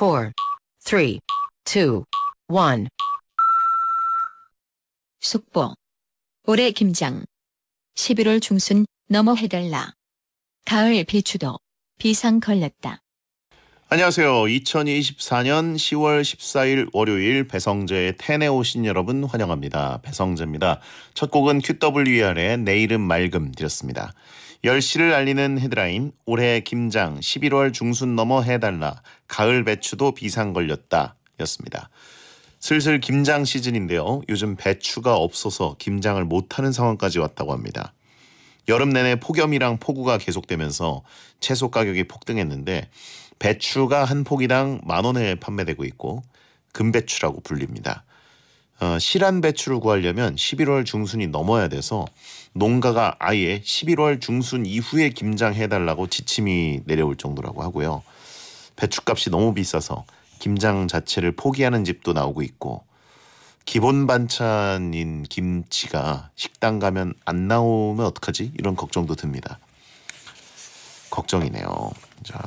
4, 3, 2, 1. 속보. 올해 김장. 11월 중순 넘어 해달라. 가을 비추도 비상 걸렸다. 안녕하세요. 2024년 10월 14일 월요일 배성재의 텐에 오신 여러분 환영합니다. 배성재입니다. 첫 곡은 QWER의 내 이름 맑음 드렸습니다. 열시를 알리는 헤드라인 올해 김장 11월 중순 넘어 해달라 가을 배추도 비상 걸렸다 였습니다. 슬슬 김장 시즌인데요. 요즘 배추가 없어서 김장을 못하는 상황까지 왔다고 합니다. 여름 내내 폭염이랑 폭우가 계속되면서 채소 가격이 폭등했는데 배추가 한 포기당 만 원에 판매되고 있고 금배추라고 불립니다. 어, 실한 배추를 구하려면 11월 중순이 넘어야 돼서 농가가 아예 11월 중순 이후에 김장해달라고 지침이 내려올 정도라고 하고요. 배춧값이 너무 비싸서 김장 자체를 포기하는 집도 나오고 있고 기본 반찬인 김치가 식당 가면 안 나오면 어떡하지? 이런 걱정도 듭니다. 걱정이네요. 자.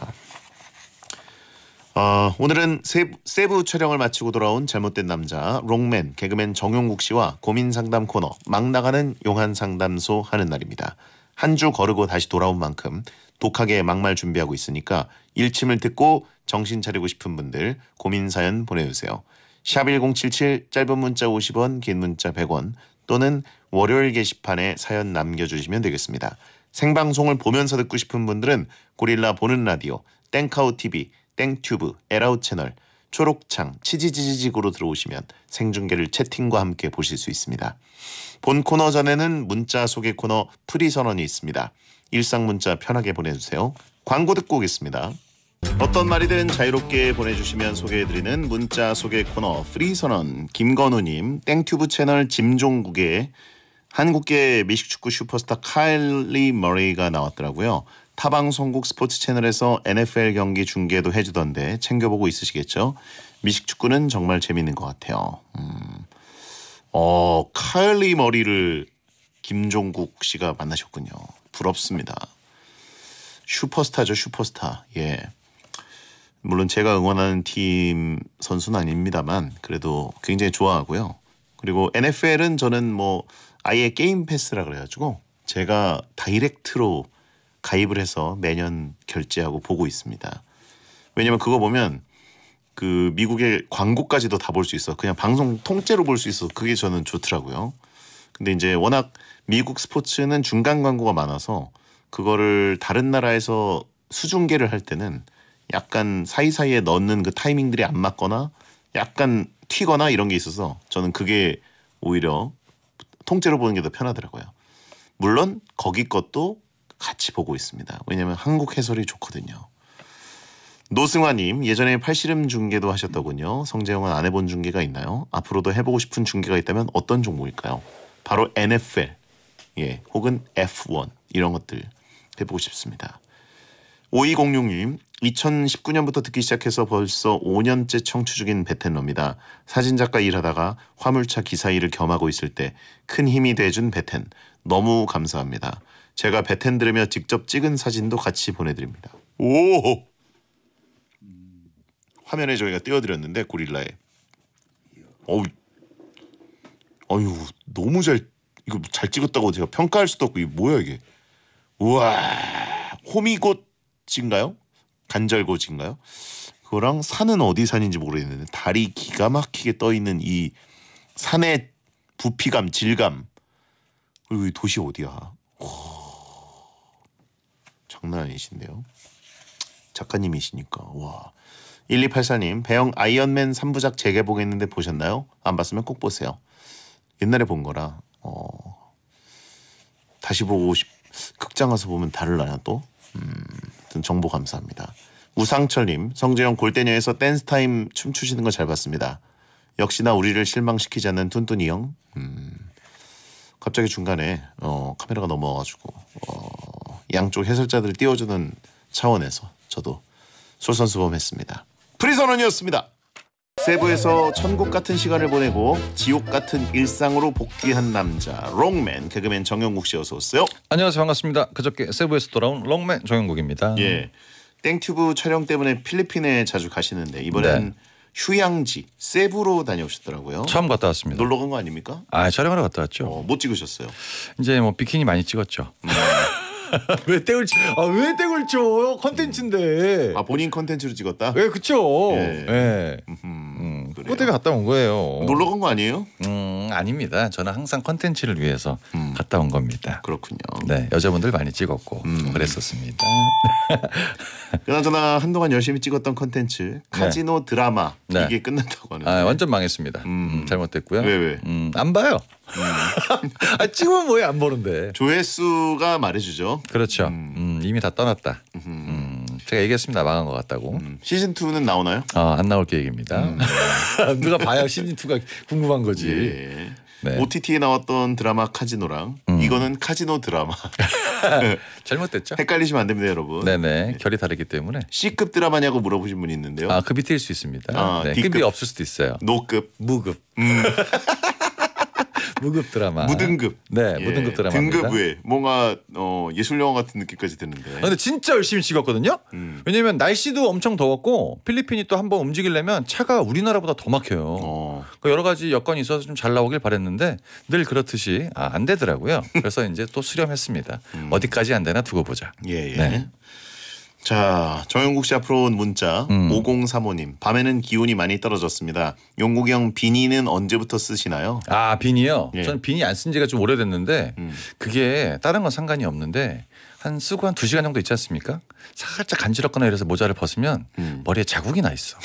어, 오늘은 세부, 세부, 촬영을 마치고 돌아온 잘못된 남자 롱맨 개그맨 정용국 씨와 고민 상담 코너 막 나가는 용한 상담소 하는 날입니다. 한 주 거르고 다시 돌아온 만큼 독하게 막말 준비하고 있으니까 일침을 듣고 정신 차리고 싶은 분들 고민 사연 보내주세요. 샵 1077 짧은 문자 50원 긴 문자 100원 또는 월요일 게시판에 사연 남겨주시면 되겠습니다. 생방송을 보면서 듣고 싶은 분들은 고릴라 보는 라디오 땡카우 TV 땡튜브, 에라우 채널, 초록창, 치지지지직으로 들어오시면 생중계를 채팅과 함께 보실 수 있습니다. 본 코너 전에는 문자 소개 코너 프리 선언이 있습니다. 일상 문자 편하게 보내주세요. 광고 듣고 오겠습니다. 어떤 말이든 자유롭게 보내주시면 소개해드리는 문자 소개 코너 프리 선언 김건우님 땡튜브 채널 짐종국의 한국계 미식축구 슈퍼스타 카일리 머레이가 나왔더라고요. 타방송국 스포츠 채널에서 NFL 경기 중계도 해주던데 챙겨보고 있으시겠죠? 미식축구는 정말 재밌는 것 같아요. 음. 어, 카일리 머리를 김종국 씨가 만나셨군요. 부럽습니다. 슈퍼스타죠, 슈퍼스타. 예. 물론 제가 응원하는 팀 선수는 아닙니다만 그래도 굉장히 좋아하고요. 그리고 NFL은 저는 뭐 아예 게임 패스라 그래가지고 제가 다이렉트로 가입을 해서 매년 결제하고 보고 있습니다. 왜냐면 그거 보면 그 미국의 광고까지도 다 볼 수 있어. 그냥 방송 통째로 볼 수 있어. 그게 저는 좋더라고요. 근데 이제 워낙 미국 스포츠는 중간 광고가 많아서 그거를 다른 나라에서 수중계를 할 때는 약간 사이사이에 넣는 그 타이밍들이 안 맞거나 약간 튀거나 이런 게 있어서 저는 그게 오히려 통째로 보는 게 더 편하더라고요. 물론 거기 것도 같이 보고 있습니다. 왜냐면 한국 해설이 좋거든요. 노승화님 예전에 팔씨름 중계도 하셨더군요. 성재형은 안 해본 중계가 있나요? 앞으로도 해보고 싶은 중계가 있다면 어떤 종목일까요? 바로 NFL, 예, 혹은 F1 이런 것들 해보고 싶습니다. 5206님 2019년부터 듣기 시작해서 벌써 5년째 청취 중인 베텐러입니다. 사진작가 일하다가 화물차 기사 일을 겸하고 있을 때 큰 힘이 돼준 베텐 너무 감사합니다. 제가 베텐드르며 직접 찍은 사진도 같이 보내드립니다. 오! 화면에 저희가 띄워드렸는데 고릴라에 어우 아유 너무 잘 이거 잘 찍었다고 제가 평가할 수도 없고 이 뭐야 이게 우와 호미곶인가요 간절곶인가요 그거랑 산은 어디 산인지 모르겠는데 달이 기가 막히게 떠 있는 이 산의 부피감 질감 그리고 이 도시 어디야 오. 장난 아니신데요. 작가님이시니까 와. 1284님 배영 아이언맨 3부작 재개봉했는데 보셨나요? 안 봤으면 꼭 보세요. 옛날에 본 거라 어 다시 보고 싶 극장 가서 보면 다를라나 또. 음, 정보 감사합니다. 우상철님 성재영 골대녀에서 댄스 타임 춤추시는 거 잘 봤습니다. 역시나 우리를 실망시키지 않는 툰뚠이 형. 음, 갑자기 중간에 어, 카메라가 넘어와가지고 어, 양쪽 해설자들을 띄워주는 차원에서 저도 솔선수범했습니다. 프리선언이었습니다. 세부에서 천국 같은 시간을 보내고 지옥 같은 일상으로 복귀한 남자 롱맨 개그맨 정영국 씨 어서 오세요. 안녕하세요 반갑습니다. 그저께 세부에서 돌아온 롱맨 정영국입니다. 예, 땡튜브 촬영 때문에 필리핀에 자주 가시는데 이번엔 네. 휴양지 세부로 다녀오셨더라고요. 처음 갔다 왔습니다. 놀러 간 거 아닙니까? 아 촬영하러 갔다 왔죠. 어, 못 찍으셨어요? 이제 뭐 비키니 많이 찍었죠. 음. 왜 땡을 쳐? 아, 왜 땡을 쳐? 컨텐츠인데. 아 본인 컨텐츠로 찍었다. 예, 그쵸. 예. 예. 음, 음 그래때에 갔다 온 거예요. 놀러 간 거 아니에요? 음, 아닙니다. 저는 항상 컨텐츠를 위해서 음. 갔다 온 겁니다. 그렇군요. 네, 여자분들 많이 찍었고 음. 그랬었습니다. 그나저나 한동안 열심히 찍었던 컨텐츠 네. 카지노 드라마 네. 이게 끝났다고 하는 아, 완전 망했습니다. 음. 음. 잘못됐고요. 왜 왜? 음, 안 봐요. 음. 아, 찍으면 뭐해 안 보는데. 조회수가 말해주죠. 그렇죠. 음. 음, 이미 다 떠났다. 음, 음 제가 얘기했습니다. 망한 것 같다고. 음. 시즌 2는 나오나요? 어, 안 나올 계획입니다. 누가 봐야 시즌 2가 궁금한 거지. 예. 네. OTT에 나왔던 드라마 카지노랑 이거는 카지노 드라마. 잘못됐죠? 헷갈리시면 안 됩니다, 여러분. 네네. 네. 예. 결이 다르기 때문에. C급 드라마냐고 물어보신 분이 있는데요. 아, 급이 그 트일 수 있습니다. 아, 네, D급. 급이 그 없을 수도 있어요. 노급. 무급. 무급 드라마. 무등급. 네, 예, 무등급 드라마. 등급 외 뭔가 어, 예술 영화 같은 느낌까지 드는데. 아, 근데 진짜 열심히 찍었거든요. 음. 왜냐면 날씨도 엄청 더웠고 필리핀이 또 한번 움직이려면 차가 우리나라보다 더 막혀요. 어. 그러니까 여러 가지 여건이 있어서 좀 잘 나오길 바랬는데 늘 그렇듯이 아, 안 되더라고요. 그래서 이제 또 수렴했습니다. 음. 어디까지 안 되나 두고 보자. 예, 예. 네. 자, 정영국 씨 앞으로 온 문자 음. 5035님. 밤에는 기온이 많이 떨어졌습니다. 용국이 형 비니는 언제부터 쓰시나요? 아, 비니요? 예. 저는 비니 안 쓴 지가 좀 오래됐는데 음. 그게 다른 건 상관이 없는데 한 쓰고 한 2시간 정도 있지 않습니까? 살짝 간지럽거나 이래서 모자를 벗으면 음. 머리에 자국이 나 있어.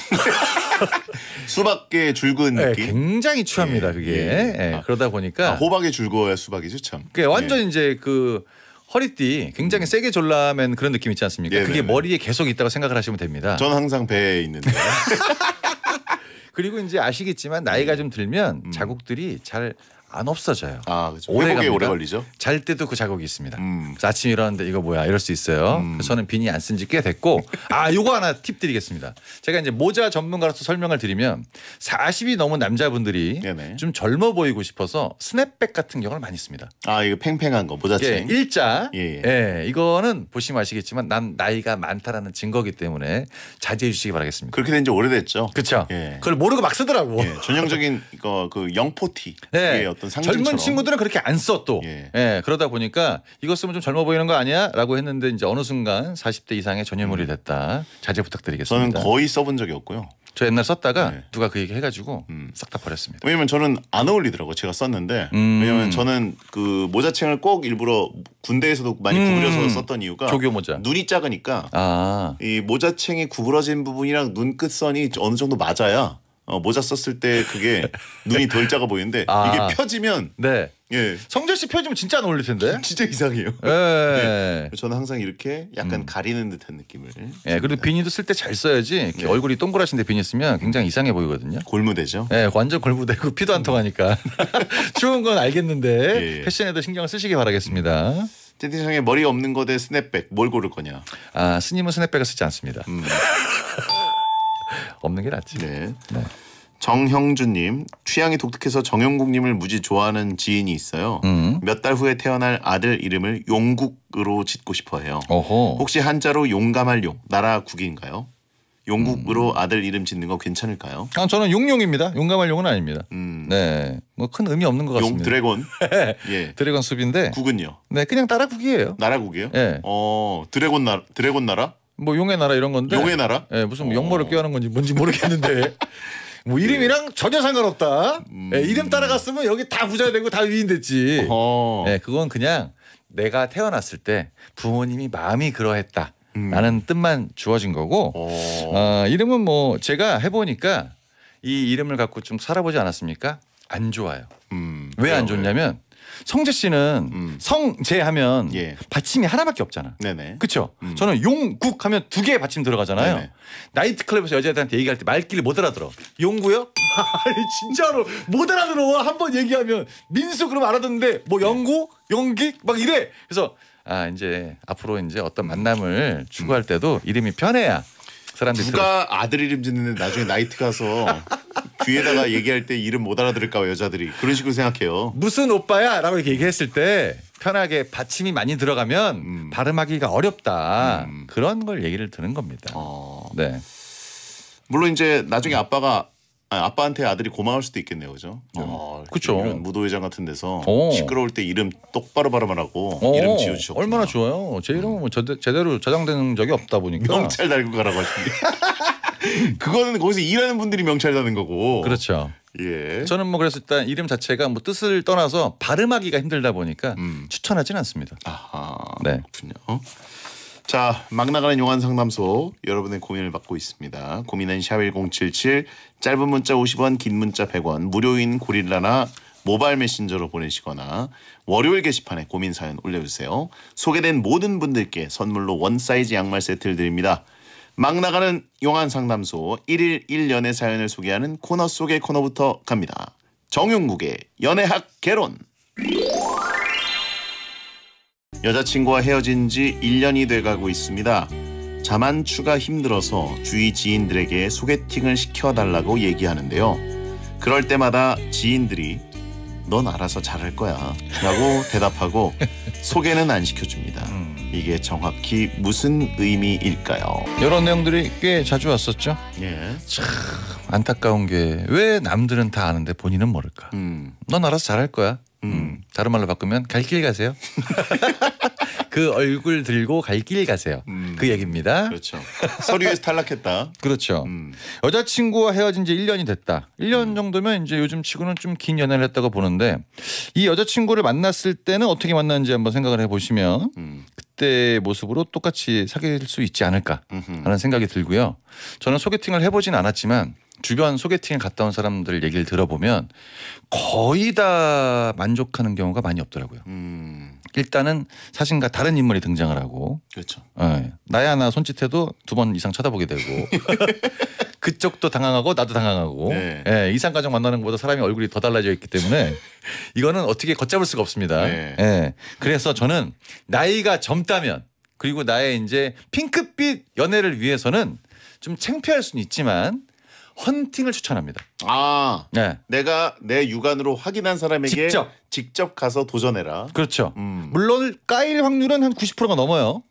수박의 줄근 네, 느낌. 굉장히 추합니다 예. 그게. 예. 아, 그러다 보니까 아, 호박의 줄거야 수박이죠 참. 완전 예. 이제 그 허리띠 굉장히 음. 세게 졸라맨 그런 느낌 있지 않습니까? 네네네. 예, 그게 네, 네. 머리에 계속 있다고 생각을 하시면 됩니다. 전 항상 배에 있는데. 그리고 이제 아시겠지만 나이가 네. 좀 들면 음. 자국들이 잘안 없어져요. 아, 그렇죠. 오래 회복에 오래 걸리죠. 잘 때도 그 자국이 있습니다. 음. 아침 에 일어났는데 이거 뭐야 이럴 수 있어요. 음. 그래서 저는 비니 안 쓴 지 꽤 됐고 아 요거 하나 팁 드리겠습니다. 제가 이제 모자 전문가로서 설명을 드리면 40이 넘은 남자분들이 네네. 좀 젊어 보이고 싶어서 스냅백 같은 경우를 많이 씁니다. 아 이거 팽팽한 거 모자체. 예, 일자. 예, 예. 예, 이거는 보시면 아시겠지만 난 나이가 많다라는 증거기 때문에 자제해 주시기 바라겠습니다. 그렇게 된 지 오래됐죠. 그렇죠. 그걸 모르고 막 쓰더라고. 예, 전형적인 이그 영포티. 네. 어떤 상징처럼. 젊은 친구들은 그렇게 안써 또. 예. 예. 그러다 보니까 이것 쓰면 좀 젊어 보이는 거 아니야라고 했는데 이제 어느 순간 40대 이상의 전유물이 음. 됐다. 자제 부탁드리겠습니다. 저는 거의 써본 적이 없고요. 저 옛날 썼다가 네. 누가 그 얘기 해가지고 음. 싹다 버렸습니다. 왜냐면 저는 안 어울리더라고 제가 썼는데 음. 왜냐면 저는 그 모자챙을 꼭 일부러 군대에서도 많이 구부려서 음. 썼던 이유가 조교 모자 눈이 작으니까 아. 이 모자챙이 구부러진 부분이랑 눈 끝선이 어느 정도 맞아야 어, 모자 썼을 때 그게 눈이 네. 덜 작아 보이는데 아. 이게 펴지면 네. 예. 성재 씨펴지면 진짜 안 어울릴 텐데. 진짜 이상해요. 예. 예. 저는 항상 이렇게 약간 음. 가리는 듯한 느낌을. 예. 그리고 비니도 쓸 때 잘 써야지. 이렇게 네. 얼굴이 동그라신데 비니 쓰면 굉장히 이상해 보이거든요. 골무대죠. 예. 완전 골무대고 피도 안 통하니까. 추운 건 알겠는데 예. 예. 패션에도 신경을 쓰시기 바라겠습니다. 음. 찐팅창에 머리 없는 거대 스냅백 뭘 고를 거냐? 아 스님은 스냅백을 쓰지 않습니다. 음. 없는 게 낫지. 네. 네. 정형준님 취향이 독특해서 정영국님을 무지 좋아하는 지인이 있어요. 음. 몇달 후에 태어날 아들 이름을 용국으로 짓고 싶어해요. 혹시 한자로 용감할 용 나라 국인가요? 용국으로 음. 아들 이름 짓는 거 괜찮을까요? 아, 저는 용용입니다. 용감할 용은 아닙니다. 음. 네, 뭐 큰 의미 없는 것 같습니다. 용 드래곤. 예, 드래곤 숲인데. 국은요? 네, 그냥 나라국이에요. 나라국이에요? 예. 네. 어, 드래곤 나 드래곤 나라? 뭐 용의 나라 이런 건데. 용의 나라? 예, 무슨 영모를 어. 꾀하는 건지 뭔지 모르겠는데. 뭐 이름이랑 예. 전혀 상관없다. 음. 예, 이름 따라갔으면 여기 다 부자 되고 다 위인 됐지. 어. 예, 그건 그냥 내가 태어났을 때 부모님이 마음이 그러했다. 음. 라는 음. 뜻만 주어진 거고 어, 아, 이름은 뭐 제가 해보니까 이 이름을 갖고 좀 살아보지 않았습니까? 안 좋아요. 음. 왜안 좋냐면 성재 씨는 음. 성재 하면 예. 받침이 하나밖에 없잖아. 네네. 그쵸 음. 저는 용국 하면 두 개의 받침 들어가잖아요. 네네. 나이트클럽에서 여자들한테 얘기할 때 말귀를 못 알아들어. 용구요? 아니 진짜로 못 알아들어. 한번 얘기하면 민수 그럼 알아듣는데 뭐 네. 영구, 용기 막 이래. 그래서 아 이제 앞으로 이제 어떤 만남을 추구할 때도 이름이 편해야 사람들이 누가 들어. 아들 이름 짓는데 나중에 나이트 가서 귀에다가 얘기할 때 이름 못 알아들을까 봐 여자들이 그런 식으로 생각해요. 무슨 오빠야라고 이렇게 얘기했을 때 편하게 받침이 많이 들어가면 음. 발음하기가 어렵다 음. 그런 걸 얘기를 드는 겁니다. 어. 네. 물론 이제 나중에 아빠가 아, 아빠한테 아들이 고마울 수도 있겠네요, 그죠? 그렇죠. 무도회장 같은 데서 어. 시끄러울 때 이름 똑바로 발음하라고 어. 이름 지우죠. 얼마나 좋아요. 제 이름은 뭐 저대, 제대로 저장된 적이 없다 보니까 명찰 달고 가라고 하시는데 그거는 거기서 일하는 분들이 명찰 다는 거고. 그렇죠. 예. 저는 뭐 그래서 일단 이름 자체가 뭐 뜻을 떠나서 발음하기가 힘들다 보니까 음. 추천하지는 않습니다. 아하, 네. 그렇군요. 자, 막 나가는 용안 상담소 여러분의 고민을 받고 있습니다. 고민은 샵1077 짧은 문자 50원, 긴 문자 100원, 무료인 고릴라나 모바일 메신저로 보내시거나 월요일 게시판에 고민 사연 올려주세요. 소개된 모든 분들께 선물로 원사이즈 양말 세트를 드립니다. 막 나가는 용안 상담소 1일 1연애 사연을 소개하는 코너 속의 코너부터 갑니다. 정용국의 연애학 개론 여자친구와 헤어진 지 1년이 돼가고 있습니다. 자만추가 힘들어서 주위 지인들에게 소개팅을 시켜달라고 얘기하는데요. 그럴 때마다 지인들이 넌 알아서 잘할 거야 라고 대답하고 소개는 안 시켜줍니다. 음. 이게 정확히 무슨 의미일까요? 이런 내용들이 꽤 자주 왔었죠. 예. 참 안타까운 게 왜 남들은 다 아는데 본인은 모를까? 음. 넌 알아서 잘할 거야. 음, 다른 말로 바꾸면 갈 길 가세요. 그 얼굴 들고 갈 길 가세요. 음. 그 얘기입니다. 그렇죠. 서류에서 탈락했다. 그렇죠. 음. 여자친구와 헤어진 지 1년이 됐다. 1년 음. 정도면 이제 요즘 치고는 좀 긴 연애를 했다고 보는데 이 여자친구를 만났을 때는 어떻게 만났는지 한번 생각을 해보시면 음. 그때 모습으로 똑같이 사귈 수 있지 않을까 하는 생각이 들고요. 저는 소개팅을 해보진 않았지만 주변 소개팅에 갔다 온 사람들 얘기를 들어보면 거의 다 만족하는 경우가 많이 없더라고요. 음. 일단은 사진과 다른 인물이 등장을 하고 그렇죠. 네. 나야 나 손짓해도 두 번 이상 쳐다보게 되고 그쪽도 당황하고 나도 당황하고 네. 네. 이상 가족 만나는 것보다 사람이 얼굴이 더 달라져 있기 때문에 이거는 어떻게 걷잡을 수가 없습니다. 네. 네. 그래서 저는 나이가 젊다면 그리고 나의 이제 핑크빛 연애를 위해서는 좀 창피할 수는 있지만 헌팅을 추천합니다. 아, 네. 내가 내 육안으로 확인한 사람에게 직접. 직접 가서 도전해라. 그렇죠. 음. 물론 까일 확률은 한 90%가 넘어요.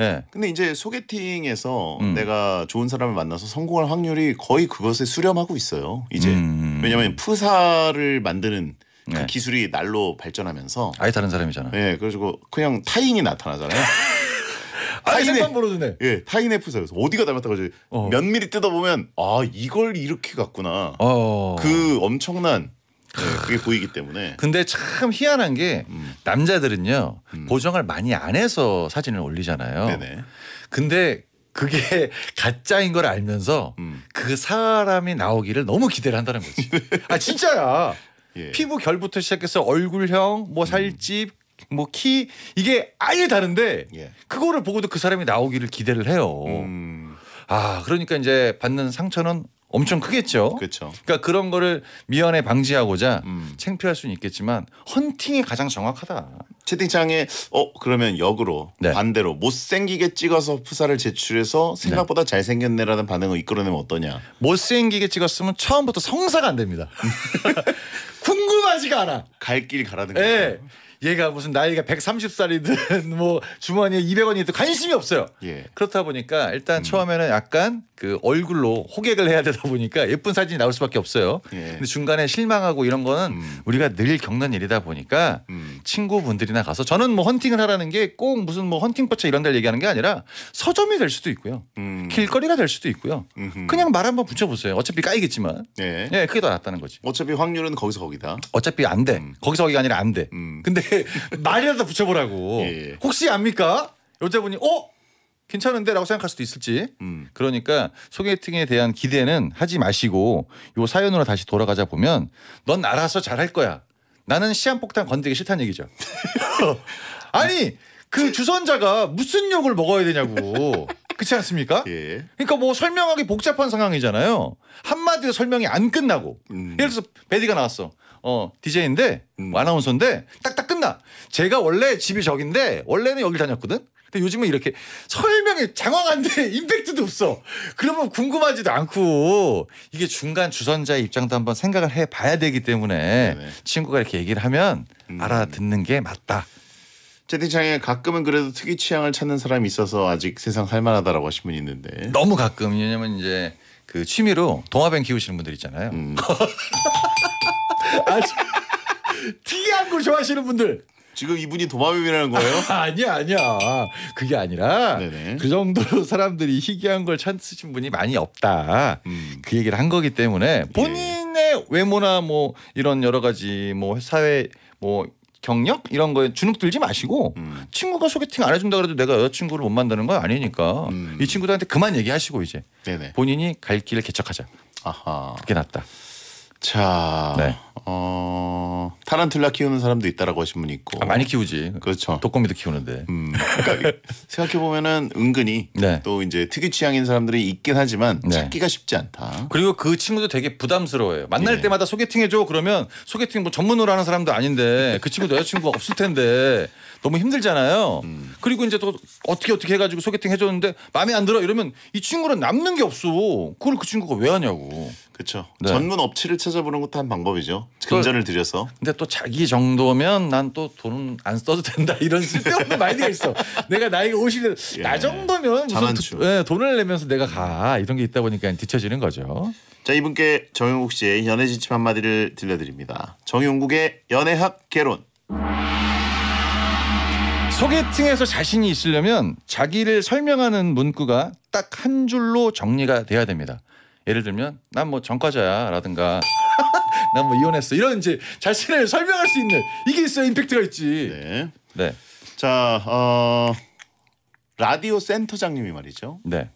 예. 근데 이제 소개팅에서 음. 내가 좋은 사람을 만나서 성공할 확률이 거의 그것에 수렴하고 있어요. 이제 음. 왜냐하면 푸사를 만드는 그 네. 기술이 날로 발전하면서 아예 다른 사람이잖아. 예, 그래가지고 그냥 타인이 나타나잖아요. 타인의 벌어주네. 예, 타인의 프사에서 어디가 닮았다고 이제 어. 면밀히 뜯어보면 아 이걸 이렇게 갔구나. 어. 그 엄청난 네, 그게 보이기 때문에. 근데 참 희한한 게 음. 남자들은요 음. 보정을 많이 안 해서 사진을 올리잖아요. 네네. 근데 그게 가짜인 걸 알면서 음. 그 사람이 나오기를 너무 기대를 한다는 거지. 아 진짜야. 예. 피부 결부터 시작해서 얼굴형, 뭐 음. 살집, 뭐키 이게 아예 다른데 예. 그거를 보고도 그 사람이 나오기를 기대를 해요. 음. 아 그러니까 이제 받는 상처는 엄청 크겠죠. 그렇죠. 그러니까 그런 거를 미연에 방지하고자 음. 창피할 수는 있겠지만 헌팅이 가장 정확하다. 채팅창에 어 그러면 역으로 네. 반대로 못생기게 찍어서 프사를 제출해서 네. 생각보다 네. 잘생겼네라는 반응을 이끌어내면 어떠냐? 못생기게 찍었으면 처음부터 성사가 안 됩니다. 궁금하지가 않아. 갈길 가라는 예. 거죠. 얘가 무슨 나이가 130살이든 뭐 주머니에 200원이든 관심이 없어요. 예. 그렇다 보니까 일단 음. 처음에는 약간 그 얼굴로 호객을 해야 되다 보니까 예쁜 사진이 나올 수밖에 없어요. 예. 근데 중간에 실망하고 이런 거는 음. 우리가 늘 겪는 일이다 보니까 음. 친구분들이나 가서 저는 뭐 헌팅을 하라는 게 꼭 무슨 뭐 헌팅 포차 이런 데를 얘기하는 게 아니라 서점이 될 수도 있고요. 음. 길거리가 될 수도 있고요. 음흠. 그냥 말 한번 붙여보세요. 어차피 까이겠지만. 예. 예, 그게 더 낫다는 거지. 어차피 확률은 거기서 거기다. 어차피 안 돼. 음. 거기서 거기가 아니라 안 돼. 음. 근데 말이라도 붙여보라고. 예, 예. 혹시 압니까? 여자분이 어? 괜찮은데라고 생각할 수도 있을지. 음. 그러니까 소개팅에 대한 기대는 하지 마시고 요 사연으로 다시 돌아가자 보면 넌 알아서 잘할 거야. 나는 시한폭탄 건드기 싫다는 얘기죠. 아니 그 주선자가 무슨 욕을 먹어야 되냐고. 그렇지 않습니까? 예. 그러니까 뭐 설명하기 복잡한 상황이잖아요. 한마디로 설명이 안 끝나고. 음. 예를 들어서 베디가 나왔어. 어, 디제이인데 음. 아나운서인데 딱딱 끝나. 제가 원래 집이 저긴데 원래는 여길 다녔거든. 근데 요즘은 이렇게 설명이 장황한데 임팩트도 없어. 그러면 궁금하지도 않고 이게 중간 주선자의 입장도 한번 생각을 해 봐야 되기 때문에 네네. 친구가 이렇게 얘기를 하면 음. 알아듣는 게 맞다. 채팅창에 가끔은 그래도 특이 취향을 찾는 사람이 있어서 아직 세상 살만하다라고 하신 분이 있는데 너무 가끔 왜냐면 이제 그 취미로 동화뱀 키우시는 분들 있잖아요. 음. 아 특이한 걸 좋아하시는 분들. 지금 이분이 도마뱀이라는 거예요? 아니야 아니야 그게 아니라 네네. 그 정도로 사람들이 희귀한 걸 찾으신 분이 많이 없다 음. 그 얘기를 한 거기 때문에 본인의 예. 외모나 뭐 이런 여러 가지 뭐 사회 뭐 경력 이런 거에 주눅들지 마시고 음. 친구가 소개팅 안 해준다 그래도 내가 여자친구를 못만드는건 아니니까 음. 이 친구들한테 그만 얘기하시고 이제 네네. 본인이 갈 길을 개척하자 아하. 그게 낫다 자 네. 어 타란툴라 키우는 사람도 있다라고 하신 분이 있고 아, 많이 키우지 그렇죠 독거미도 키우는데 음, 그러니까 생각해 보면은 은근히 네. 또 이제 특이 취향인 사람들이 있긴 하지만 네. 찾기가 쉽지 않다 그리고 그 친구도 되게 부담스러워요 만날 예. 때마다 소개팅 해줘 그러면 소개팅 뭐 전문으로 하는 사람도 아닌데 그 친구도 여자친구가 없을 텐데 너무 힘들잖아요. 음. 그리고 이제 또 어떻게 어떻게 해가지고 소개팅 해줬는데 마음에 안 들어 이러면 이 친구는 남는 게 없어. 그걸 그 친구가 왜 하냐고. 그렇죠. 네. 전문 업체를 찾아보는 것도 한 방법이죠. 금전을 들여서. 근데 또 자기 정도면 난 또 돈은 안 써도 된다 이런 쓸데없는 마이드가 있어. 내가 나이가 50대 예. 나 정도면 무슨 도, 예, 돈을 내면서 내가 가 이런 게 있다 보니까 뒤처지는 거죠. 자 이분께 정용국 씨의 연애 진침 한마디를 들려드립니다. 정용국의 연애학 개론. 소개팅에서 자신이 있으려면 자기를 설명하는 문구가 딱 한 줄로 정리가 돼야 됩니다. 예를 들면 난 뭐 전과자야라든가 난 뭐 이혼했어 이런 이제 자신을 설명할 수 있는 이게 있어야 임팩트가 있지. 네. 네. 자 어, 라디오 센터장님이 말이죠. 네.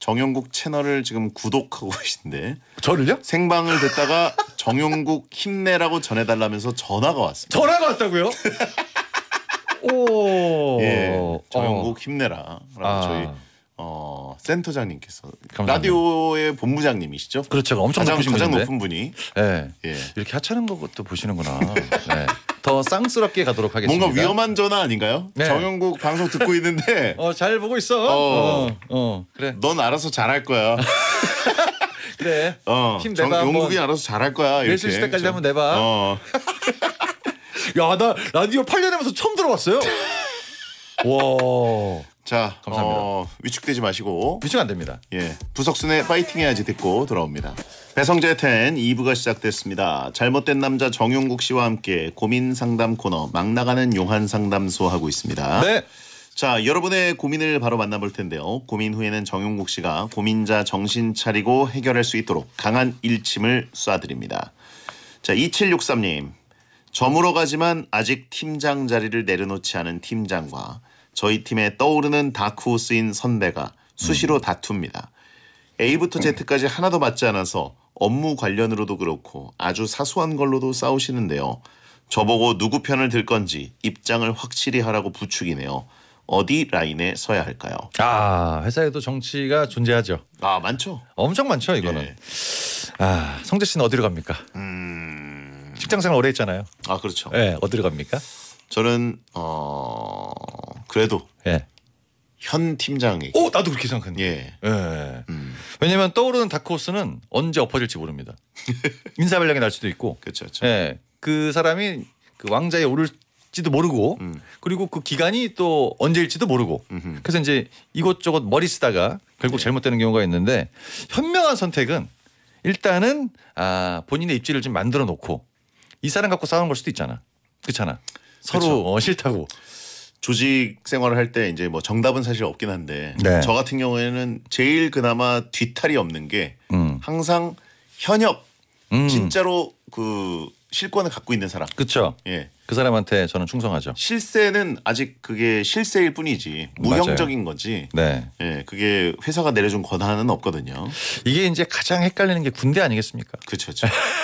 정용국 채널을 지금 구독하고 계신데 저를요? 생방을 듣다가 정용국 힘내라고 전해달라면서 전화가 왔습니다. 전화가 왔다고요? 오. 예. 어. 정영국 어. 힘내라라고 아. 저희 어, 센터장님께서 감사합니다. 라디오의 본부장님이시죠? 그렇죠. 엄청 가장, 높으 가장 높은 분이. 네. 예. 이렇게 하찮은 것도 보시는구나. 네. 더 쌍스럽게 가도록 하겠습니다. 뭔가 위험한 전화 아닌가요? 네. 정영국 방송 듣고 있는데. 어, 잘 보고 있어. 어, 어, 어 그래. 넌 알아서 잘할 거야. 그래. 어, 힘내봐. 영국이 알아서 잘할 거야. 이렇게. 일주일 때까지 한번 내봐. 어. 야, 나 라디오 8년 하면서 처음 들어봤어요. 와. 자, 감사합니다. 어, 위축되지 마시고. 위축 안 됩니다. 예. 부석순의 파이팅 해야지 듣고 돌아옵니다. 배성재 텐 2부가 시작됐습니다. 잘못된 남자 정용국 씨와 함께 고민 상담 코너 막 나가는 용한 상담소 하고 있습니다. 네. 자, 여러분의 고민을 바로 만나볼 텐데요. 고민 후에는 정용국 씨가 고민자 정신 차리고 해결할 수 있도록 강한 일침을 쏴드립니다. 자, 2763님. 저물어가지만 아직 팀장 자리를 내려놓지 않은 팀장과 저희 팀에 떠오르는 다크호스인 선배가 수시로 음. 다툽니다. A부터 음. Z까지 하나도 맞지 않아서 업무 관련으로도 그렇고 아주 사소한 걸로도 싸우시는데요. 저보고 누구 편을 들 건지 입장을 확실히 하라고 부축이네요. 어디 라인에 서야 할까요? 아 회사에도 정치가 존재하죠. 아 많죠. 엄청 많죠 이거는. 예. 아 성재 씨는 어디로 갑니까? 음. 직장생활 오래 했잖아요. 아 그렇죠. 예, 어디로 갑니까? 저는 어 그래도 예. 현 팀장이. 오 나도 그렇게 생각하는 예. 예. 음. 왜냐면 떠오르는 다크호스는 언제 엎어질지 모릅니다. 인사발령이 날 수도 있고. 그렇죠. 그렇죠. 예. 그 사람이 그 왕자에 오를지도 모르고 음. 그리고 그 기간이 또 언제일지도 모르고 음흠. 그래서 이제 이것저것 머리 쓰다가 결국 네. 잘못되는 경우가 있는데 현명한 선택은 일단은 아 본인의 입지를 좀 만들어 놓고 이 사람 갖고 싸우는걸 수도 있잖아. 그렇잖아. 서로 그렇죠. 어, 싫다고. 조직 생활을 할 때 이제 뭐 정답은 사실 없긴 한데 네. 저 같은 경우에는 제일 그나마 뒤탈이 없는 게 음. 항상 현역 음. 진짜로 그 실권을 갖고 있는 사람. 그렇죠. 예. 그 사람한테 저는 충성하죠. 실세는 아직 그게 실세일 뿐이지 무형적인 맞아요. 거지. 네. 예, 그게 회사가 내려준 권한은 없거든요. 이게 이제 가장 헷갈리는 게 군대 아니겠습니까? 그렇죠.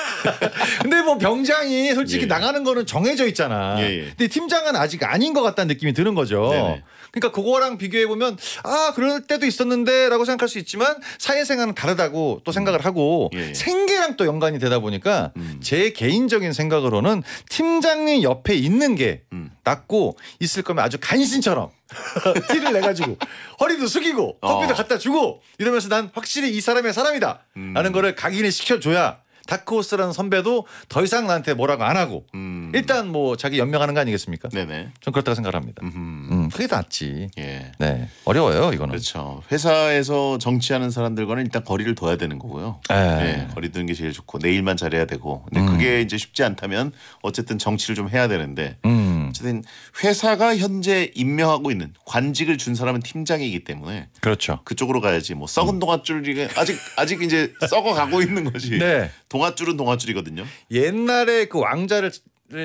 근데 뭐 병장이 솔직히 예. 예. 나가는 거는 정해져 있잖아. 예예. 예. 근데 팀장은 아직 아닌 것 같다는 느낌이 드는 거죠. 네네. 그러니까 그거랑 비교해 보면 아 그럴 때도 있었는데라고 생각할 수 있지만 사회생활은 다르다고 또 생각을 하고 음. 예. 생계랑 또 연관이 되다 보니까 음. 제 개인적인 생각으로는 팀장님 옆에 있는 게 음. 낫고 있을 거면 아주 간신처럼 티를 내 가지고 허리도 숙이고 어. 커피도 어. 갖다 주고 이러면서 난 확실히 이 사람의 사람이다라는 음. 거를 각인을 시켜줘야 다크호스라는 선배도 더 이상 나한테 뭐라고 안 하고 음. 일단 뭐 자기 연명하는 거 아니겠습니까? 네네. 전 그렇다고 생각합니다. 음. 음, 그게 낫지. 예. 네. 어려워요 이거는. 그렇죠. 회사에서 정치하는 사람들과는 일단 거리를 둬야 되는 거고요. 예. 예. 거리 두는 게 제일 좋고 내일만 잘해야 되고. 근데 음. 그게 이제 쉽지 않다면 어쨌든 정치를 좀 해야 되는데. 음. 어쨌든 회사가 현재 임명하고 있는 관직을 준 사람은 팀장이기 때문에. 그렇죠. 그쪽으로 가야지 뭐 썩은 음. 동아줄이 아직 아직 이제 썩어 가고 있는 거지. 네. 동아줄은 동아줄이거든요. 옛날에 그 왕자를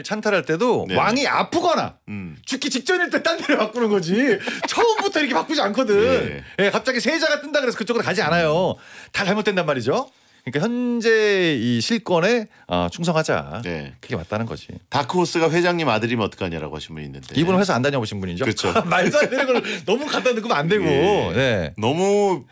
찬탈할 때도 네. 왕이 아프거나 음. 죽기 직전일 때 딴 데를 바꾸는 거지 처음부터 이렇게 바꾸지 않거든 네. 네, 갑자기 세자가 뜬다 그래서 그쪽으로 가지 않아요 다 잘못된단 말이죠 그러니까 현재 이 실권에 어, 충성하자 네. 그게 맞다는 거지 다크호스가 회장님 아들이면 어떡하냐라고 하신 분이 있는데 이분은 회사 안 다녀보신 분이죠 그렇죠 말도 안 되는 걸 너무 갖다 넣으면 안 되고 예. 네. 너무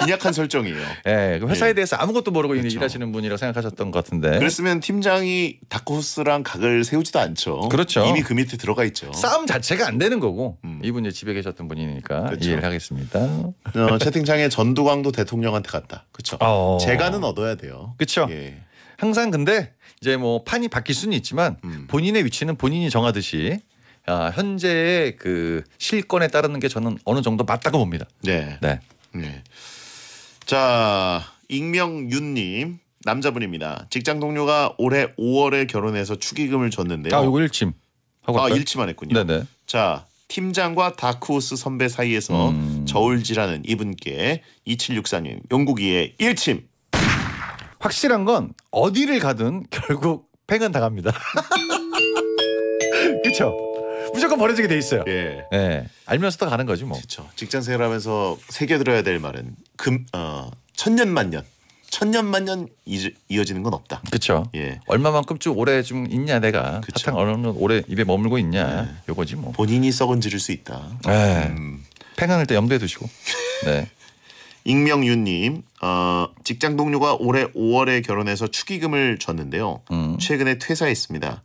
빈약한 설정이에요. 네, 회사에 예. 대해서 아무것도 모르고 그렇죠. 일하시는 분이라고 생각하셨던 것 같은데. 그랬으면 팀장이 다크호스랑 각을 세우지도 않죠. 그렇죠. 이미 그 밑에 들어가 있죠. 싸움 자체가 안 되는 거고 음. 이분 이 집에 계셨던 분이니까 그렇죠. 이해를 하겠습니다. 어, 채팅창에 전두광도 대통령한테 갔다. 그렇죠. 어어. 재간 얻어야 돼요. 그렇죠. 예. 항상 근데 이제 뭐 판이 바뀔 수는 있지만 음. 본인의 위치는 본인이 정하듯이 아, 현재의 그 실권에 따르는 게 저는 어느 정도 맞다고 봅니다. 네. 네. 네. 자, 익명윤님 남자분입니다. 직장 동료가 올해 5월에 결혼해서 축의금을 줬는데요. 아, 요거 일침. 하고 아, 일치만 했군요. 네네. 자, 팀장과 다크호스 선배 사이에서 음. 저울질하는 이분께 2764님 영국이의 일침. 확실한 건 어디를 가든 결국 팽은 당합니다. 그렇죠? 무조건 버려지게 돼 있어요. 예. 예. 알면서도 가는 거지 뭐. 그렇죠. 직장 생활하면서 새겨들어야 될 말은 금 어, 천년만년. 천년만년 이어지는 건 없다. 그렇죠. 예. 얼마만큼 쭉 오래 좀 있냐 내가 그쵸. 사탕 얼마나 오래 입에 머물고 있냐 예. 요거지 뭐. 본인이 썩은 지를 수 있다. 예. 음. 팽한을 때 염두에 두시고. 네. 익명윤님 어, 직장 동료가 올해 5월에 결혼해서 축의금을 줬는데요. 음. 최근에 퇴사했습니다.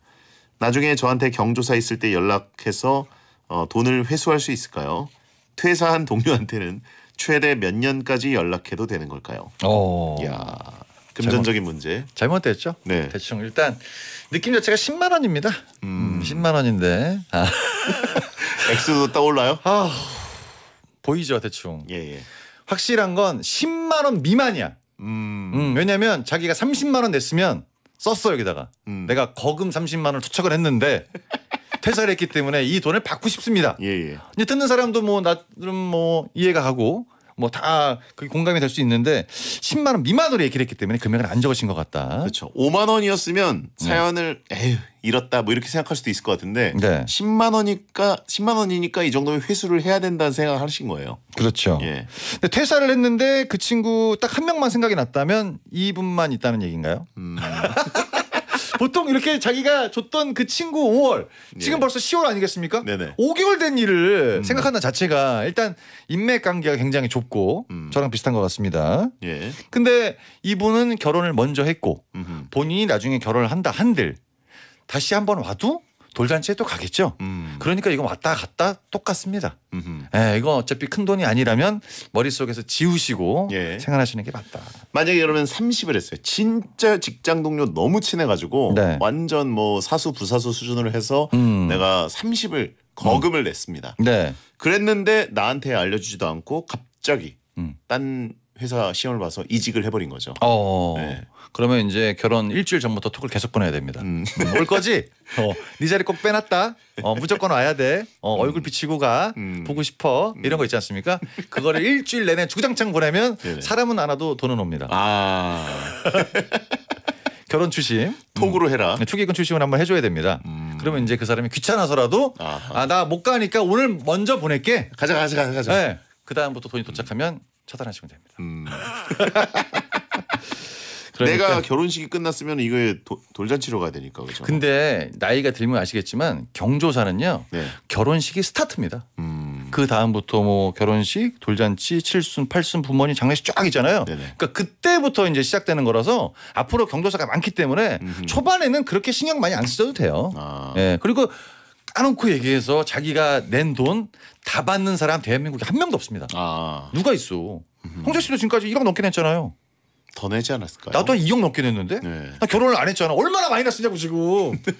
나중에 저한테 경조사 있을 때 연락해서 어, 돈을 회수할 수 있을까요? 퇴사한 동료한테는 최대 몇 년까지 연락해도 되는 걸까요? 어. 야. 금전적인 잘못, 문제. 잘못됐죠? 네. 대충 일단 느낌 자체가 10만 원입니다. 음. 10만 음, 원인데. 아. 액수도 떠올라요? 아. 보이죠, 대충. 예, 예. 확실한 건 10만 원 미만이야. 음. 음, 왜냐면 하 자기가 30만 원 냈으면 썼어 여기다가 음. 내가 거금 30만 원을 투척을 했는데 퇴사를 했기 때문에 이 돈을 받고 싶습니다. 예, 예. 이제 듣는 사람도 뭐 나름 뭐 이해가 가고 뭐다 공감이 될 수 있는데 10만 원 미만으로 얘기를 했기 때문에 금액을 안 적으신 것 같다. 그렇죠. 5만 원이었으면 네. 사연을 네. 에휴 잃었다 뭐 이렇게 생각할 수도 있을 것 같은데 네. 10만 원이니까 10만 원이니까 이 정도면 회수를 해야 된다는 생각을 하신 거예요. 그렇죠. 예. 근데 퇴사를 했는데 그 친구 딱 한 명만 생각이 났다면 이분만 있다는 얘기인가요? 음. 보통 이렇게 자기가 줬던 그 친구 5월 지금 예. 벌써 10월 아니겠습니까? 네네. 5개월 된 일을 음. 생각한다는 자체가 일단 인맥 관계가 굉장히 좁고 음. 저랑 비슷한 것 같습니다. 예. 근데 이분은 결혼을 먼저 했고 음흠. 본인이 나중에 결혼을 한다 한들 다시 한번 와도 돌잔치에 또 가겠죠. 음. 그러니까 이거 왔다 갔다 똑같습니다. 음 이거 어차피 큰 돈이 아니라면 머릿속에서 지우시고 예. 생활하시는 게 맞다. 만약에 여러분 30을 했어요. 진짜 직장 동료 너무 친해가지고 네. 완전 뭐 사수 부사수 수준으로 해서 음. 내가 30을 거금을 음. 냈습니다. 네. 그랬는데 나한테 알려주지도 않고 갑자기 음. 딴 회사 시험을 봐서 이직을 해버린 거죠. 어. 네. 그러면 이제 결혼 일주일 전부터 톡을 계속 보내야 됩니다. 음. 음 올 거지? 어, 네 자리 꼭 빼놨다. 어, 무조건 와야 돼. 어, 음. 얼굴 비치고 가. 음. 보고 싶어. 음. 이런 거 있지 않습니까? 그거를 일주일 내내 주장창 보내면 네네. 사람은 안 와도 돈은 옵니다. 아. 결혼 추심 톡으로 해라. 네, 축의금 추심을 한번 해줘야 됩니다. 음. 그러면 이제 그 사람이 귀찮아서라도 아나못 아, 가니까 오늘 먼저 보낼게. 가자 가자 가자 가자. 네. 그 다음부터 돈이 도착하면 음. 차단하시면 됩니다. 음. 그러니까. 내가 결혼식이 끝났으면 이거에 도, 돌잔치로 가야 되니까 그렇죠. 근데 나이가 들면 아시겠지만 경조사는요 네. 결혼식이 스타트입니다. 음. 그 다음부터 뭐 결혼식, 돌잔치, 칠순, 팔순, 부모님 장례식 쫙 있잖아요. 네네. 네. 그러니까 그때부터 이제 시작되는 거라서 앞으로 경조사가 많기 때문에 음흠. 초반에는 그렇게 신경 많이 안 쓰셔도 돼요. 아. 예. 그리고 까놓고 얘기해서 자기가 낸 돈 다 받는 사람 대한민국에 한 명도 없습니다. 아. 누가 있어? 홍재 씨도 지금까지 1억 넘게 냈잖아요. 더 내지 않았을까요? 나도 2억 넘게 냈는데? 네. 나 결혼을 안 했잖아. 얼마나 많이 났었냐고 지금. 네.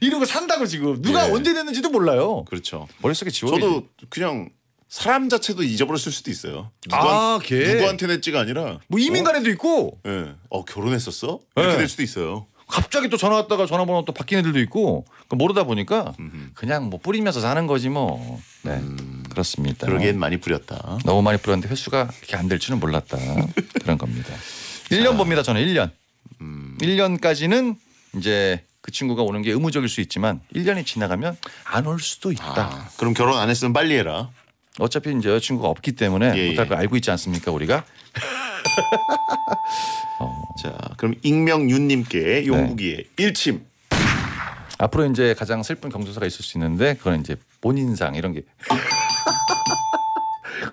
이러고 산다고 지금. 누가 네. 언제 냈는지도 몰라요. 그렇죠. 머릿속에 지워 저도 그냥 사람 자체도 잊어버렸을 수도 있어요. 누구한, 아, 걔. 누구한테 냈지가 아니라 뭐 이민간에도 어? 있고. 네. 어 결혼했었어? 네. 이렇게 될 수도 있어요. 갑자기 또 전화 왔다가 전화번호 또 바뀐 애들도 있고 그러니까 모르다 보니까 그냥 뭐 뿌리면서 사는 거지 뭐. 네. 음, 그렇습니다. 그러기엔 많이 뿌렸다. 너무 많이 뿌렸는데 횟수가 이렇게 안될 줄은 몰랐다. 그런 겁니다. 1년 봅니다. 저는 1년. 음. 1년까지는 이제 그 친구가 오는 게 의무적일 수 있지만 1년이 지나가면 안 올 수도 있다. 아, 그럼 결혼 안 했으면 빨리 해라. 어차피 이제 여자친구가 없기 때문에 예, 못할 예. 걸 알고 있지 않습니까 우리가? 어. 자 그럼 익명윤님께 용국이의 일침. 네. 앞으로 이제 가장 슬픈 경조사가 있을 수 있는데 그건 이제 본인상 이런 게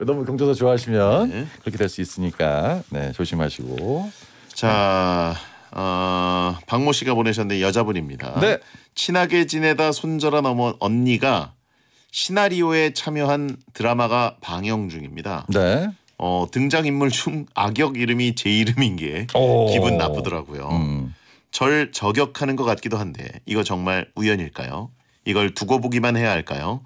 너무 뭐 경조사 좋아하시면 네. 그렇게 될 수 있으니까 네, 조심하시고. 자, 어, 박모 씨가 보내셨는데 여자분입니다. 네. 친하게 지내다 손절한 어머 언니가 시나리오에 참여한 드라마가 방영 중입니다. 네. 어, 등장 인물 중 악역 이름이 제 이름인 게 오. 기분 나쁘더라고요. 음. 절 저격하는 것 같기도 한데 이거 정말 우연일까요? 이걸 두고 보기만 해야 할까요?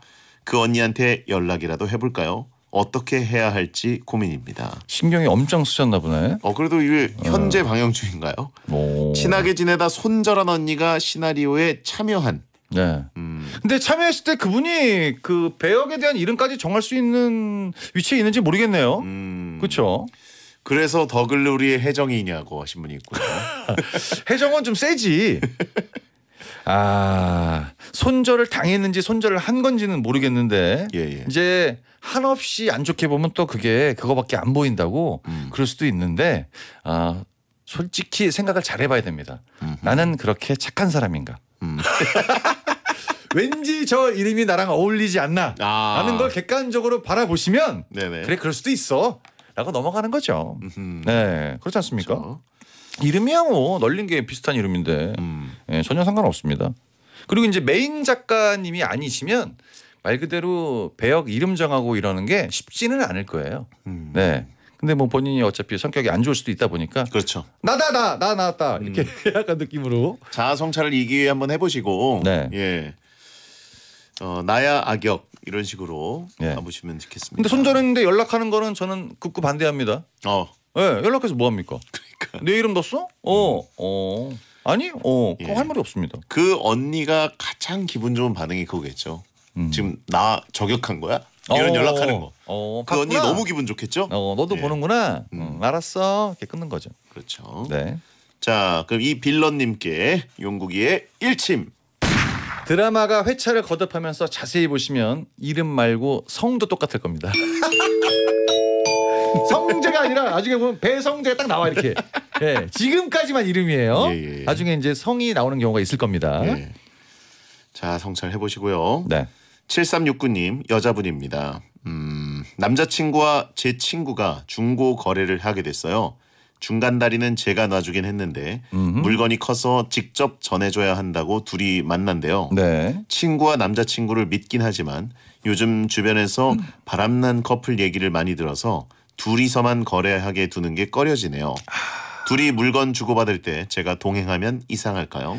그 언니한테 연락이라도 해볼까요? 어떻게 해야 할지 고민입니다. 신경이 엄청 쓰셨나 보네. 어 그래도 이게 어. 현재 어. 방영 중인가요? 오. 친하게 지내다 손절한 언니가 시나리오에 참여한. 네. 음. 근데 참여했을 때 그분이 그 배역에 대한 이름까지 정할 수 있는 위치에 있는지 모르겠네요. 음. 그렇죠. 그래서 더글로리의 해정이냐고 하신 분이 있고요. 해정은 좀 세지. 아 손절을 당했는지 손절을 한 건지는 모르겠는데 예, 예. 이제 한없이 안 좋게 보면 또 그게 그거밖에 안 보인다고 음. 그럴 수도 있는데 아 솔직히 생각을 잘 해봐야 됩니다. 음흠. 나는 그렇게 착한 사람인가? 음. 왠지 저 이름이 나랑 어울리지 않나 아. 하는 걸 객관적으로 바라보시면 네네. 그래 그럴 수도 있어 라고 넘어가는 거죠. 음흠. 네 그렇지 않습니까? 그렇죠. 이름이야 뭐 널린 게 비슷한 이름인데 음. 예, 전혀 상관없습니다. 그리고 이제 메인 작가님이 아니시면 말 그대로 배역 이름 정하고 이러는 게 쉽지는 않을 거예요. 음. 네. 근데 뭐 본인이 어차피 성격이 안 좋을 수도 있다 보니까 그렇죠. 나다 나나 나왔다 음. 이렇게 음. 약간 느낌으로 자아 성찰을 이기 위해 한번 해보시고 네. 예. 어, 나야 악역 이런 식으로 예. 남으시면 좋겠습니다. 근데 손절했는데 연락하는 거는 저는 극구 반대합니다. 어. 예, 연락해서 뭐 합니까? 그러니까. 내 이름 넣었어? 어. 음. 어. 아니, 어. 예. 할 말이 없습니다. 그 언니가 가장 기분 좋은 반응이 그거겠죠. 음. 지금 나 저격한 거야? 이런 어, 연락하는 거. 어, 그 봤구나. 언니 너무 기분 좋겠죠? 어, 너도 예. 보는구나. 음. 알았어. 이렇게 끊는 거죠. 그렇죠. 네. 자, 그럼 이 빌런님께 용국이의 일침 드라마가 회차를 거듭하면서 자세히 보시면 이름 말고 성도 똑같을 겁니다. 성재가 아니라 나중에 보면 배성재가 딱 나와 이렇게. 예, 지금까지만 이름이에요. 예, 예, 예. 나중에 이제 성이 나오는 경우가 있을 겁니다. 예. 자, 성찰 해보시고요. 네. 7369님 여자분입니다. 음, 남자친구와 제 친구가 중고 거래를 하게 됐어요. 중간 다리는 제가 놔주긴 했는데 음흠. 물건이 커서 직접 전해줘야 한다고 둘이 만난대요. 네. 친구와 남자친구를 믿긴 하지만 요즘 주변에서 음. 바람난 커플 얘기를 많이 들어서 둘이서만 거래하게 두는 게 꺼려지네요. 아... 둘이 물건 주고받을 때 제가 동행하면 이상할까요?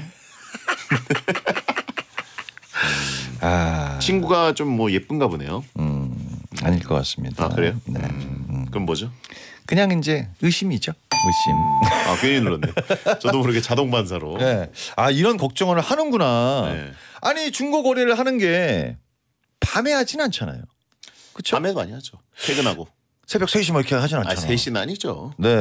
아... 친구가 좀 뭐 예쁜가 보네요. 음, 아닐 것 같습니다. 아 그래요? 네. 음, 그럼 뭐죠? 그냥 이제 의심이죠. 의심. 아 괜히 눌렀네. 저도 모르게 자동 반사로. 네. 아 이런 걱정을 하는구나. 네. 아니 중고 거래를 하는 게 밤에 하진 않잖아요. 그렇죠? 밤에 많이 하죠. 퇴근하고. 새벽 3시 막 뭐 이렇게 하진 아, 않잖아요. 아, 3시는 아니죠. 네.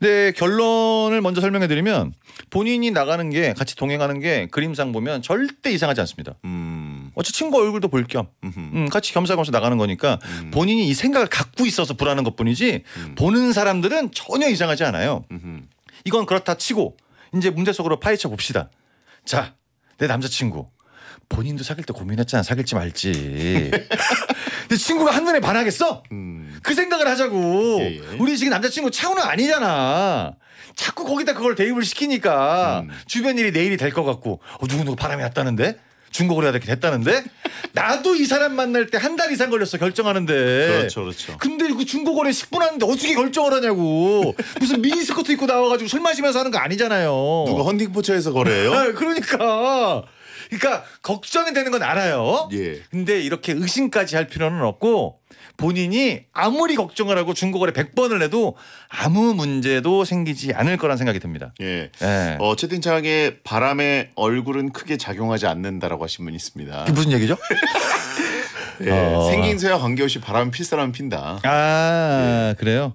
네. 근 결론을 먼저 설명해 드리면 본인이 나가는 게 같이 동행하는 게 그림상 보면 절대 이상하지 않습니다. 음. 어차 친구 얼굴도 볼겸 음, 같이 겸사겸사 나가는 거니까 음. 본인이 이 생각을 갖고 있어서 불안한 것뿐이지 음. 보는 사람들은 전혀 이상하지 않아요. 음흠. 이건 그렇다 치고 이제 문제 속으로 파헤쳐 봅시다. 자, 내 남자친구 본인도 사귈 때 고민했잖아 사귈지 말지 근 친구가 한눈에 반하겠어 음. 그 생각을 하자고 예, 예. 우리 지금 남자친구 차우는 아니잖아 자꾸 거기다 그걸 대입을 시키니까 음. 주변 일이 내 일이 될 것 같고 어, 누구누구 바람이 났다는데 중국으로 해야 게 됐다는데 나도 이 사람 만날 때 한 달 이상 걸렸어 결정하는데. 그렇죠, 그렇죠. 근데 그중국어래 10분 하는데 어떻게 결정을 하냐고. 무슨 미니스커트 입고 나와가지고 술 마시면서 하는 거 아니잖아요. 누가 헌팅포차에서 거래요 아, 그러니까. 그러니까 걱정이 되는 건 알아요. 예. 근데 이렇게 의심까지 할 필요는 없고 본인이 아무리 걱정을 하고 중고거래 100번을 해도 아무 문제도 생기지 않을 거란 생각이 듭니다. 예. 예. 어, 채팅창에 바람에 얼굴은 크게 작용하지 않는다라고 하신 분이 있습니다. 그게 무슨 얘기죠? 예, 어. 생긴 새와 관계없이 바람 필사람 핀다. 아 예. 그래요?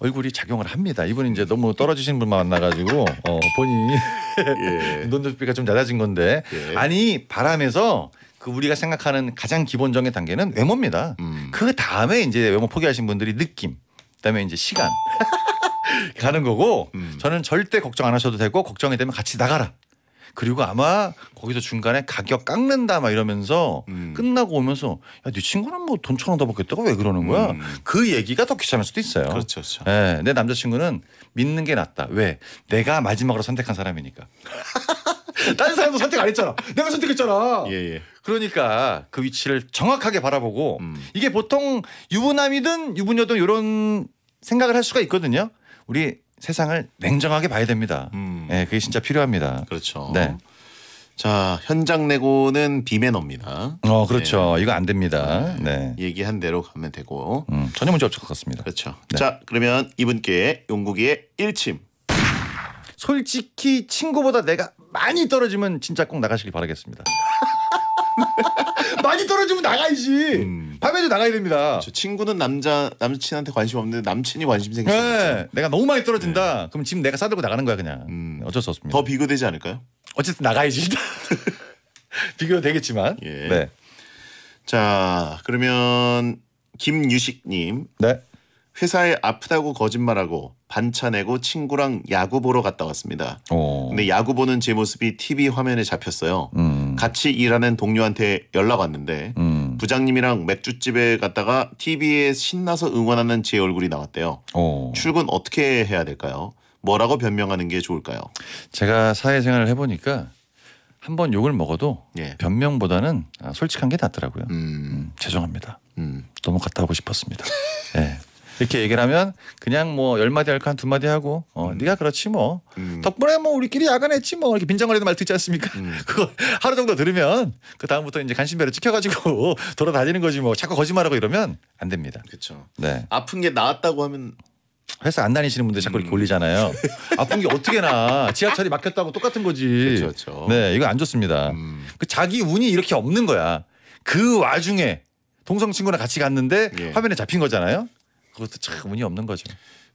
얼굴이 작용을 합니다. 이분이 이제 너무 떨어지신 분만 만나가지고 어, 본인이 예. 눈높이가 좀 낮아진 건데 예. 아니 바람에서 그 우리가 생각하는 가장 기본적인 단계는 외모입니다. 음. 그 다음에 이제 외모 포기하신 분들이 느낌, 그다음에 이제 시간 가는 거고 음. 저는 절대 걱정 안 하셔도 되고 걱정이 되면 같이 나가라. 그리고 아마 거기서 중간에 가격 깎는다 막 이러면서 음. 끝나고 오면서 야네 친구는 뭐돈천원더 받겠다고 왜 그러는 거야? 음. 그 얘기가 더 귀찮을 수도 있어요. 그렇죠. 그렇죠. 네, 내 남자친구는 믿는 게 낫다. 왜? 내가 마지막으로 선택한 사람이니까. 다른 사람도 선택 안 했잖아. 내가 선택했잖아. 예, 예. 그러니까 그 위치를 정확하게 바라보고 음. 이게 보통 유부남이든 유부녀든 이런 생각을 할 수가 있거든요. 우리 세상을 냉정하게 봐야 됩니다. 음. 예, 그게 진짜 필요합니다. 그렇죠. 네. 자 현장 내고는 비매너입니다. 어 그렇죠. 네. 이거 안 됩니다. 네. 네. 얘기한 대로 가면 되고 음, 전혀 문제 없을 것 같습니다. 그렇죠. 네. 자 그러면 이분께 용국이의 1침 솔직히 친구보다 내가 많이 떨어지면 진짜 꼭 나가시길 바라겠습니다. 많이 떨어지면 나가야지. 음. 밤에도 나가야 됩니다. 그렇죠. 친구는 남자 남친한테 관심 없는데 남친이 관심 생기죠. 네. 내가 너무 많이 떨어진다. 네. 그럼 지금 내가 싸들고 나가는 거야 그냥. 음. 어쩔 수 없습니다. 더 비교되지 않을까요? 어쨌든 나가야지. 비교되겠지만. 예. 네. 자 그러면 김유식님. 네. 회사에 아프다고 거짓말하고 반차내고 친구랑 야구 보러 갔다 왔습니다. 오. 어. 근데 야구 보는 제 모습이 TV 화면에 잡혔어요. 음. 같이 일하는 동료한테 연락 왔는데 음. 부장님이랑 맥주집에 갔다가 TV에 신나서 응원하는 제 얼굴이 나왔대요. 오. 어. 출근 어떻게 해야 될까요? 뭐라고 변명하는 게 좋을까요? 제가 사회생활을 해보니까 한번 욕을 먹어도 예. 변명보다는 솔직한 게 낫더라고요. 음. 음 죄송합니다. 음. 너무 갔다 오고 싶었습니다. 네. 이렇게 얘기를 하면 그냥 뭐 열 마디 할까 한 두 마디 하고 어 음. 네가 그렇지 뭐 음. 덕분에 뭐 우리끼리 야간했지 뭐 이렇게 빈정거리는 말 듣지 않습니까? 음. 그거 하루 정도 들으면 그 다음부터 이제 간신배를 찍혀가지고 돌아다니는 거지 뭐 자꾸 거짓말하고 이러면 안 됩니다. 그렇죠. 네. 아픈 게 나았다고 하면 회사 안 다니시는 분들 자꾸 이렇게 올리잖아요. 음. 아픈 게 어떻게 나? 지하철이 막혔다고 똑같은 거지. 그렇죠, 네, 이거 안 좋습니다. 음. 그 자기 운이 이렇게 없는 거야. 그 와중에 동성 친구랑 같이 갔는데 예. 화면에 잡힌 거잖아요. 그것도 참 운이 없는 거죠.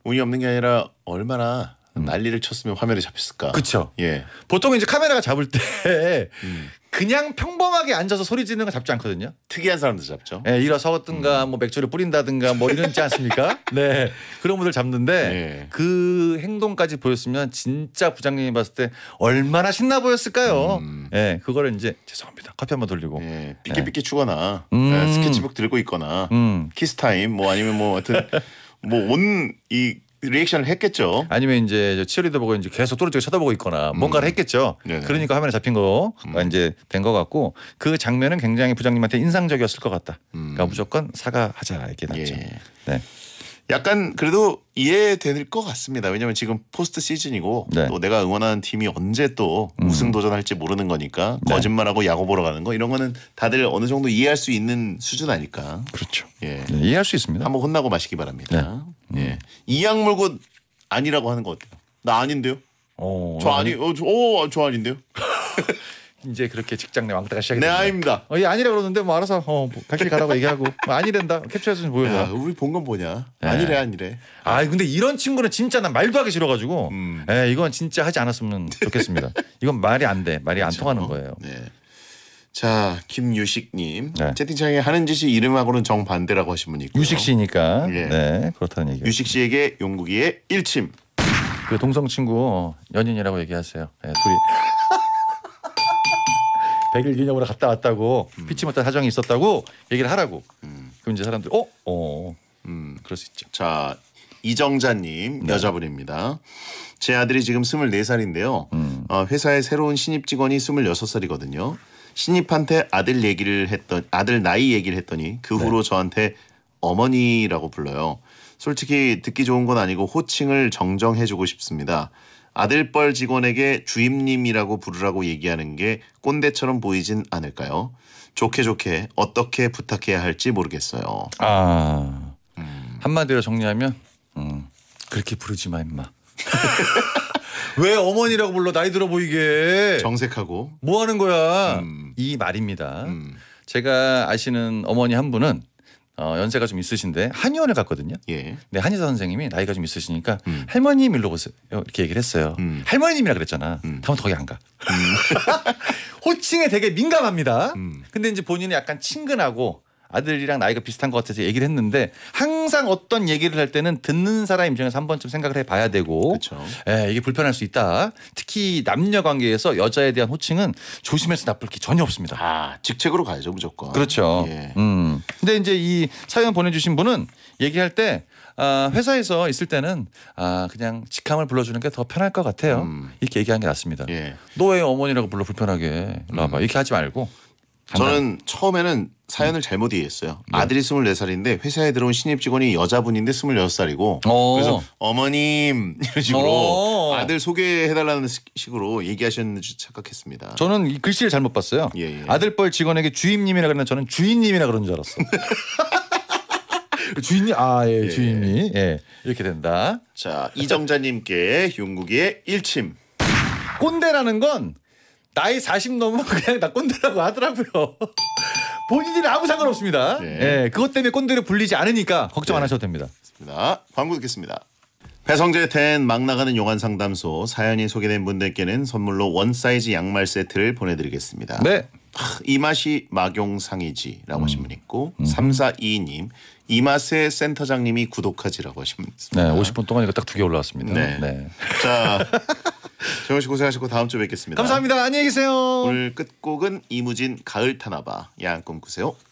운이 없는 게 아니라 얼마나 난리를 쳤으면 화면에 잡혔을까? 그렇죠. 예. 보통 이제 카메라가 잡을 때 음. 그냥 평범하게 앉아서 소리 지르는 거 잡지 않거든요. 특이한 사람들 잡죠. 예, 일어서든가 음. 뭐 맥주를 뿌린다든가 뭐 이런지 않습니까? 네. 그런 분들 잡는데 예. 그 행동까지 보였으면 진짜 부장님이 봤을 때 얼마나 신나 보였을까요? 음. 예. 그거를 이제 죄송합니다. 커피 한번 돌리고. 예. 예. 삐끼삐끼 추거나 음. 예, 스케치북 들고 있거나 음. 키스타임 뭐 아니면 뭐 하여튼 뭐온이 리액션을 했겠죠. 아니면 이제 치어리더 보고 이제 계속 뚫어지고 쳐다보고 있거나 음. 뭔가를 했겠죠. 네네. 그러니까 화면에 잡힌 거가 음. 아, 이제 된것 같고 그 장면은 굉장히 부장님한테 인상적이었을 것 같다. 음. 그러니까 무조건 사과하자 이렇게 났죠. 예. 네. 약간 그래도 이해될 것 같습니다. 왜냐하면 지금 포스트 시즌이고 네. 또 내가 응원하는 팀이 언제 또 우승 음. 도전할지 모르는 거니까 네. 거짓말하고 야구 보러 가는 거 이런 거는 다들 어느 정도 이해할 수 있는 수준 아닐까. 그렇죠. 예. 네, 이해할 수 있습니다. 한번 혼나고 마시기 바랍니다. 네. 예. 이악 물고 아니라고 하는 거 어때요? 나 아닌데요? 어, 저 어, 아니, 어, 저, 어, 저 아닌데요? 이제 그렇게 직장 내 왕따가 시작이 네, 됩니다. 아닙니다. 어, 얘 예, 아니라 그러는데 뭐 알아서 어, 갈길 뭐 가라고 얘기하고 뭐 아니란다 캡처해서 좀 보여봐. 야, 우리 본 건 뭐냐? 네. 아니래 아니래. 아 근데 이런 친구는 진짜 난 말도 하기 싫어가지고 음. 에, 예, 이건 진짜 하지 않았으면 좋겠습니다. 이건 말이 안 돼. 말이 안 그렇죠. 통하는 거예요. 네. 자, 김유식님. 네. 채팅창에 하는 짓이 이름하고는 정반대라고 하신 분이 있고요. 유식 씨니까. 예. 네, 그렇다는 얘기 유식 씨에게 용국이의 일침. 그 동성 친구 연인이라고 얘기하세요. 네, 둘이. 백일 기념으로 갔다 왔다고 음. 피치 못할 사정이 있었다고 얘기를 하라고. 음. 그럼 이제 사람들이 어? 어. 음. 그럴 수 있죠. 자, 이정자님 네. 여자분입니다. 제 아들이 지금 24살인데요. 음. 어, 회사의 새로운 신입 직원이 26살이거든요. 신입한테 아들 얘기를 했던 아들 나이 얘기를 했더니 그 네. 후로 네. 저한테 어머니라고 불러요. 솔직히 듣기 좋은 건 아니고 호칭을 정정해주고 싶습니다. 아들뻘 직원에게 주임님이라고 부르라고 얘기하는 게 꼰대처럼 보이진 않을까요? 좋게 좋게 어떻게 부탁해야 할지 모르겠어요. 아 음. 한마디로 정리하면 음, 그렇게 부르지 마 임마. 왜 어머니라고 불러 나이 들어 보이게 정색하고 뭐 하는 거야 음. 이 말입니다. 음. 제가 아시는 어머니 한 분은 어, 연세가 좀 있으신데 한의원을 갔거든요. 예. 근 한의사 선생님이 나이가 좀 있으시니까 음. 할머님 일로 보세요 이렇게 얘기를 했어요. 음. 할머님이라 그랬잖아. 음. 다음부터 거기 안 가. 음. 호칭에 되게 민감합니다. 음. 근데 이제 본인이 약간 친근하고 아들이랑 나이가 비슷한 것 같아서 얘기를 했는데 항상 어떤 얘기를 할 때는 듣는 사람 입장에서 한 번쯤 생각을 해봐야 되고 에, 예, 이게 불편할 수 있다. 특히 남녀 관계에서 여자에 대한 호칭은 조심해서 나쁠 게 전혀 없습니다. 아 직책으로 가야죠 무조건. 그렇죠. 예. 음. 근데 이제 이 사연 보내주신 분은 얘기할 때 아, 회사에서 있을 때는 아, 그냥 직함을 불러주는 게 더 편할 것 같아요. 음. 이렇게 얘기한 게 낫습니다. 예. 너의 어머니라고 불러 불편하게 음. 이렇게 하지 말고 저는 처음에는 사연을 잘못 이해했어요. 네. 아들이 24살인데 회사에 들어온 신입 직원이 여자분인데 26살이고 오. 어. 그래서 어머님 이런 식으로 오. 어. 아들 소개해달라는 식으로 얘기하셨는지 착각했습니다. 저는 이 글씨를 잘못 봤어요. 예, 예. 아들뻘 직원에게 주임님이라 그러는 저는 주인님이라 그런 줄 알았어요. 주인님 아예 예. 주인님 예 이렇게 된다. 자 이정자님께 윤국이의 일침 꼰대라는 건 나이 40 넘으면 그냥 나 꼰대라고 하더라고요. 본인들 아무 상관없습니다. 예. 예, 그것 때문에 꼰대로 불리지 않으니까 걱정 안 네. 하셔도 됩니다. 좋습니다. 광고 듣겠습니다. 배성재 텐 막 나가는 용한 상담소 사연이 소개된 분들께는 선물로 원 사이즈 양말 세트를 보내드리겠습니다. 네. 이 맛이 막용상이지라고 하신 음. 분 있고 음. 3 4 2님이 맛의 센터장님이 구독하지라고 하신 분 있습니다. 네, 50분 동안 이거 딱두 개 올라왔습니다. 네. 네. 자. 정현 씨 고생하셨고 다음 주에 뵙겠습니다. 감사합니다. 안녕히 계세요. 오늘 끝곡은 이무진 가을 타나봐 야한 꿈 꾸세요.